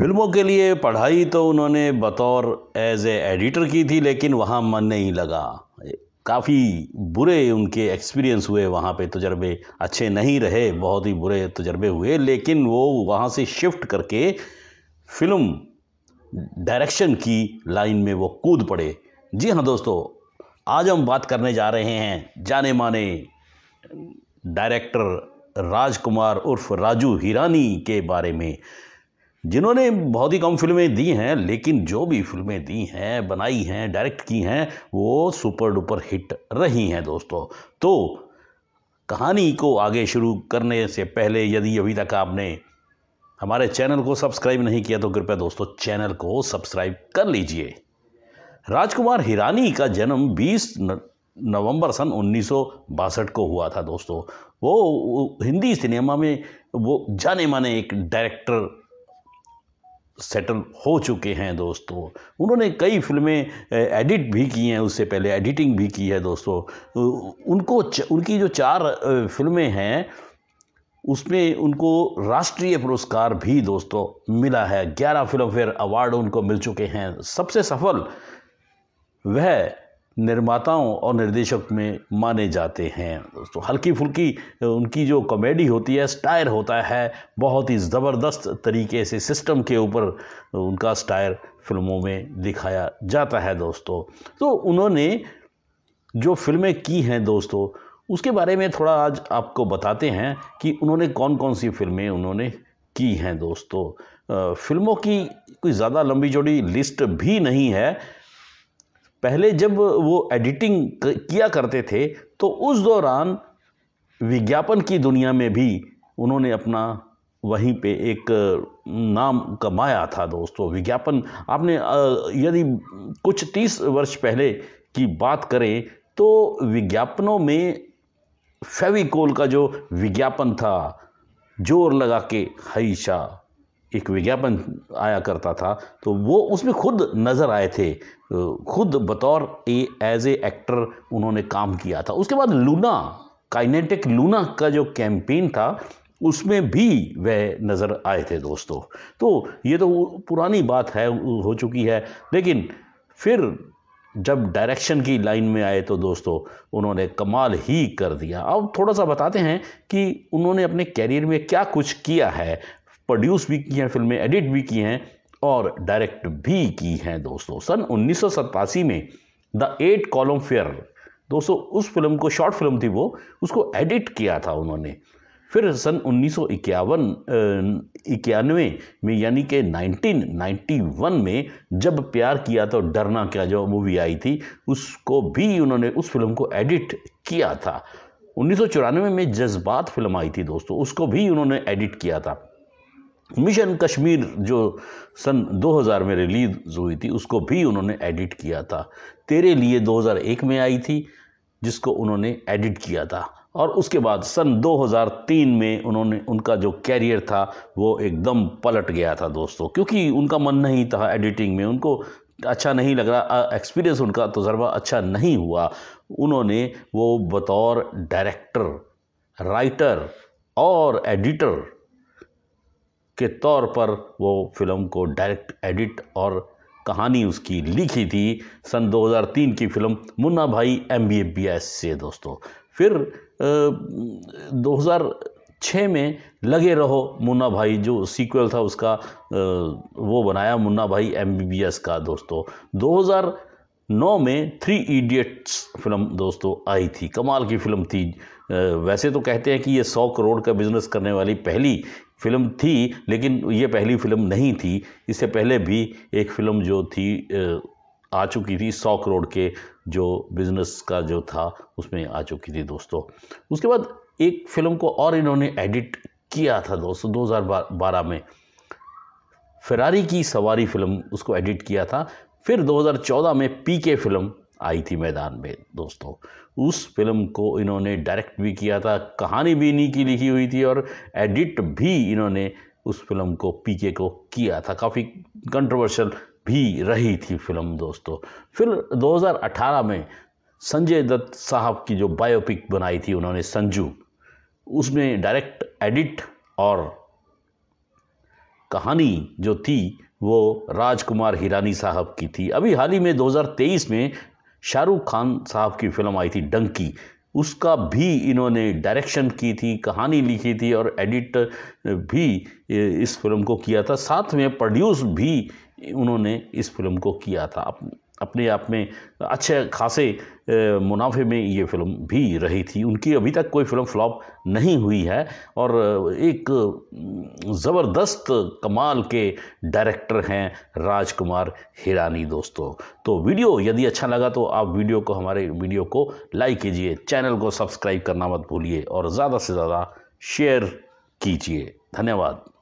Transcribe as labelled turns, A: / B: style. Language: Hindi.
A: फिल्मों के लिए पढ़ाई तो उन्होंने बतौर एज ए एडिटर की थी लेकिन वहाँ मन नहीं लगा काफ़ी बुरे उनके एक्सपीरियंस हुए वहाँ पे तजर्बे अच्छे नहीं रहे बहुत ही बुरे तजर्बे हुए लेकिन वो वहाँ से शिफ्ट करके फिल्म डायरेक्शन की लाइन में वो कूद पड़े जी हाँ दोस्तों आज हम बात करने जा रहे हैं जाने माने डायरेक्टर राजकुमार उर्फ राजू हिरानी के बारे में जिन्होंने बहुत ही कम फिल्में दी हैं लेकिन जो भी फिल्में दी हैं बनाई हैं डायरेक्ट की हैं वो सुपर डुपर हिट रही हैं दोस्तों तो कहानी को आगे शुरू करने से पहले यदि अभी तक आपने हमारे चैनल को सब्सक्राइब नहीं किया तो कृपया दोस्तों चैनल को सब्सक्राइब कर लीजिए राजकुमार हिरानी का जन्म 20 नवंबर सन उन्नीस को हुआ था दोस्तों वो हिंदी सिनेमा में वो जाने माने एक डायरेक्टर सेटल हो चुके हैं दोस्तों उन्होंने कई फिल्में एडिट भी की हैं उससे पहले एडिटिंग भी की है दोस्तों उनको उनकी जो चार फिल्में हैं उसमें उनको राष्ट्रीय पुरस्कार भी दोस्तों मिला है ग्यारह फिल्म फेयर अवार्ड उनको मिल चुके हैं सबसे सफल वह निर्माताओं और निर्देशक में माने जाते हैं दोस्तों हल्की फुल्की उनकी जो कॉमेडी होती है स्टायर होता है बहुत ही ज़बरदस्त तरीके से सिस्टम के ऊपर उनका स्टायर फिल्मों में दिखाया जाता है दोस्तों तो उन्होंने जो फिल्में की हैं दोस्तों उसके बारे में थोड़ा आज आपको बताते हैं कि उन्होंने कौन कौन सी फिल्में उन्होंने की हैं दोस्तों फिल्मों की कोई ज़्यादा लंबी चौड़ी लिस्ट भी नहीं है पहले जब वो एडिटिंग किया करते थे तो उस दौरान विज्ञापन की दुनिया में भी उन्होंने अपना वहीं पे एक नाम कमाया था दोस्तों विज्ञापन आपने यदि कुछ तीस वर्ष पहले की बात करें तो विज्ञापनों में फेविकोल का जो विज्ञापन था जोर लगा के हईशा एक विज्ञापन आया करता था तो वो उसमें खुद नज़र आए थे खुद बतौर ए एज ए एक्टर उन्होंने काम किया था उसके बाद लूना काइनेटिक लूना का जो कैंपेन था उसमें भी वह नज़र आए थे दोस्तों तो ये तो पुरानी बात है हो चुकी है लेकिन फिर जब डायरेक्शन की लाइन में आए तो दोस्तों उन्होंने कमाल ही कर दिया अब थोड़ा सा बताते हैं कि उन्होंने अपने कैरियर में क्या कुछ किया है प्रोड्यूस भी की हैं फिल्में एडिट भी की हैं और डायरेक्ट भी की हैं दोस्तों सन उन्नीस में द एट कॉलम फेयर दोस्तों उस फिल्म को शॉर्ट फिल्म थी वो उसको एडिट किया था उन्होंने फिर सन उन्नीस सौ इक्यानवे में यानी कि 1991 में जब प्यार किया तो डरना क्या जो मूवी आई थी उसको भी उन्होंने उस फिल्म को एडिट किया था उन्नीस में जज्बात फिल्म आई थी दोस्तों उसको भी उन्होंने एडिट किया था मिशन कश्मीर जो सन 2000 में रिलीज हुई थी उसको भी उन्होंने एडिट किया था तेरे लिए 2001 में आई थी जिसको उन्होंने एडिट किया था और उसके बाद सन 2003 में उन्होंने उनका जो कैरियर था वो एकदम पलट गया था दोस्तों क्योंकि उनका मन नहीं था एडिटिंग में उनको अच्छा नहीं लग रहा एक्सपीरियंस उनका तजर्बा तो अच्छा नहीं हुआ उन्होंने वो बतौर डायरेक्टर राइटर और एडिटर के तौर पर वो फिल्म को डायरेक्ट एडिट और कहानी उसकी लिखी थी सन 2003 की फिल्म मुन्ना भाई एम बी से दोस्तों फिर दो छः में लगे रहो मुन्ना भाई जो सीक्वल था उसका वो बनाया मुन्ना भाई एम का दोस्तों 2009 में थ्री इडियट्स फिल्म दोस्तों आई थी कमाल की फिल्म थी वैसे तो कहते हैं कि ये सौ करोड़ का बिज़नेस करने वाली पहली फिल्म थी लेकिन ये पहली फिल्म नहीं थी इससे पहले भी एक फिल्म जो थी आ चुकी थी सौ करोड़ के जो बिज़नेस का जो था उसमें आ चुकी थी दोस्तों उसके बाद एक फिल्म को और इन्होंने एडिट किया था दोस्तों दो बारह में फरारी की सवारी फिल्म उसको एडिट किया था फिर 2014 में पीके फिल्म आई थी मैदान में दोस्तों उस फिल्म को इन्होंने डायरेक्ट भी किया था कहानी भी इन्हीं की लिखी हुई थी और एडिट भी इन्होंने उस फिल्म को पीके को किया था काफ़ी कंट्रोवर्शियल भी रही थी फिल्म दोस्तों फिर 2018 में संजय दत्त साहब की जो बायोपिक बनाई थी उन्होंने संजू उसमें डायरेक्ट एडिट और कहानी जो थी वो राजकुमार हिरानी साहब की थी अभी हाल ही में 2023 में शाहरुख खान साहब की फिल्म आई थी डंकी उसका भी इन्होंने डायरेक्शन की थी कहानी लिखी थी और एडिट भी इस फिल्म को किया था साथ में प्रोड्यूस भी उन्होंने इस फिल्म को किया था अपने आप में अच्छे खासे मुनाफे में ये फिल्म भी रही थी उनकी अभी तक कोई फिल्म फ्लॉप नहीं हुई है और एक ज़बरदस्त कमाल के डायरेक्टर हैं राजकुमार हिरानी दोस्तों तो वीडियो यदि अच्छा लगा तो आप वीडियो को हमारे वीडियो को लाइक कीजिए चैनल को सब्सक्राइब करना मत भूलिए और ज़्यादा से ज़्यादा शेयर कीजिए धन्यवाद